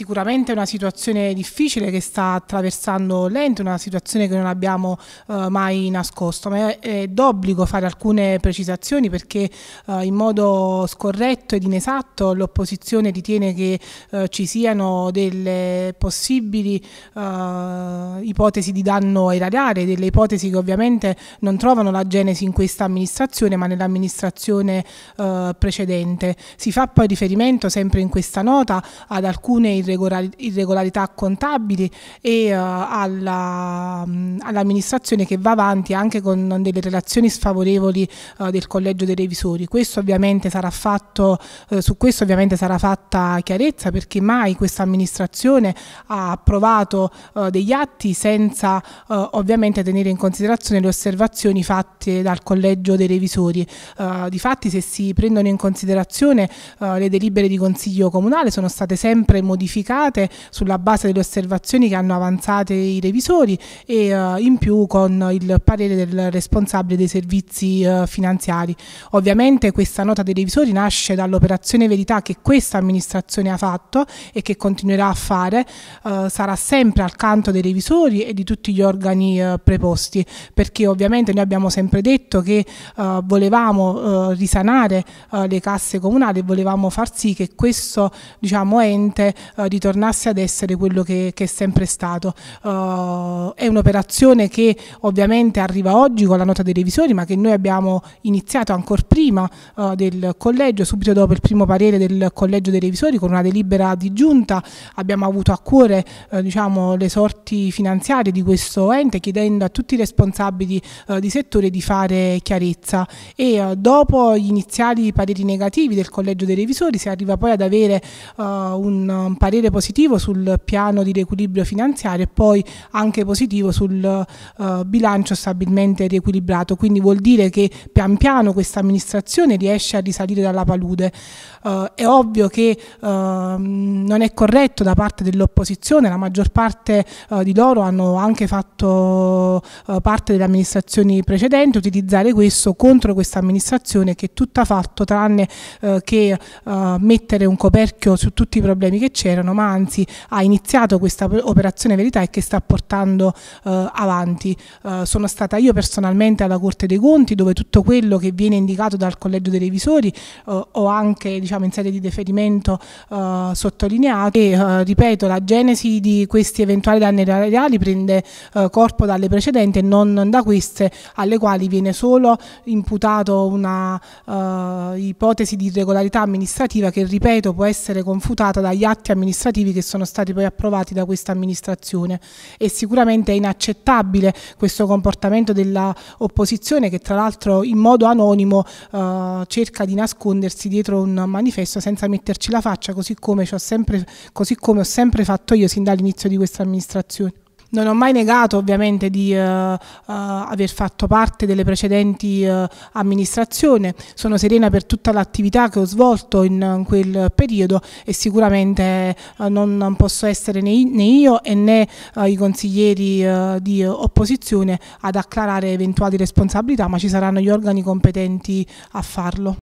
sicuramente è una situazione difficile che sta attraversando l'ente, una situazione che non abbiamo eh, mai nascosto, ma è, è d'obbligo fare alcune precisazioni perché eh, in modo scorretto ed inesatto l'opposizione ritiene che eh, ci siano delle possibili eh, ipotesi di danno erariale, delle ipotesi che ovviamente non trovano la genesi in questa amministrazione ma nell'amministrazione eh, precedente. Si fa poi riferimento sempre in questa nota ad alcune irregolarità irregolarità contabili e eh, alla, mm, all'amministrazione che va avanti anche con delle relazioni sfavorevoli eh, del collegio dei revisori. Questo ovviamente sarà fatto, eh, su questo ovviamente sarà fatta chiarezza perché mai questa amministrazione ha approvato degli atti senza ovviamente tenere in considerazione le osservazioni fatte dal collegio dei revisori. difatti se si prendono in considerazione le delibere di consiglio comunale sono state sempre modificate modificate sulla base delle osservazioni che hanno avanzato i revisori e uh, in più con il parere del responsabile dei servizi uh, finanziari. Ovviamente questa nota dei revisori nasce dall'operazione verità che questa amministrazione ha fatto e che continuerà a fare, uh, sarà sempre al canto dei revisori e di tutti gli organi preposti, perché ovviamente noi abbiamo sempre detto che volevamo risanare le casse comunali e volevamo far sì che questo diciamo, ente eh, ritornasse ad essere quello che, che è sempre stato. Uh, è un'operazione che ovviamente arriva oggi con la nota dei revisori, ma che noi abbiamo iniziato ancora prima uh, del collegio, subito dopo il primo parere del collegio dei revisori, con una delibera di giunta. Abbiamo avuto a cuore diciamo, le sorti finanziarie di questo ente, chiedendo a tutti i responsabili di settore di fare chiarezza. E dopo gli iniziali pareri negativi del collegio dei revisori si arriva poi ad avere un, un parere parere positivo sul piano di riequilibrio finanziario e poi anche positivo sul uh, bilancio stabilmente riequilibrato, quindi vuol dire che pian piano questa amministrazione riesce a risalire dalla palude. Uh, è ovvio che uh, non è corretto da parte dell'opposizione, la maggior parte eh, di loro hanno anche fatto parte delle amministrazioni precedenti, utilizzare questo contro questa amministrazione che tutto ha fatto tranne che mettere un coperchio su tutti i problemi che c'erano Piero Nomanzi ha iniziato questa operazione verità e che sta portando eh, avanti. Eh, sono stata io personalmente alla Corte dei Conti dove tutto quello che viene indicato dal Collegio dei Revisori eh, ho anche diciamo, in sede di deferimento eh, sottolineato e eh, ripeto la genesi di questi eventuali danni reali prende eh, corpo dalle precedenti e non da queste alle quali viene solo imputato una ipotesi di irregolarità amministrativa che ripeto può essere confutata dagli atti amministrativi amministrativi che sono stati poi approvati da questa amministrazione e sicuramente è inaccettabile questo comportamento dell'opposizione che tra l'altro in modo anonimo eh, cerca di nascondersi dietro un manifesto senza metterci la faccia così come, ho sempre, così come ho sempre fatto io sin dall'inizio di questa amministrazione. Non ho mai negato ovviamente di eh, eh, aver fatto parte delle precedenti eh, amministrazioni, sono serena per tutta l'attività che ho svolto in, in, quel periodo e sicuramente eh, non, non, posso essere né, né io e né eh, i consiglieri di opposizione ad acclarare eventuali responsabilità, ma ci saranno gli organi competenti a farlo.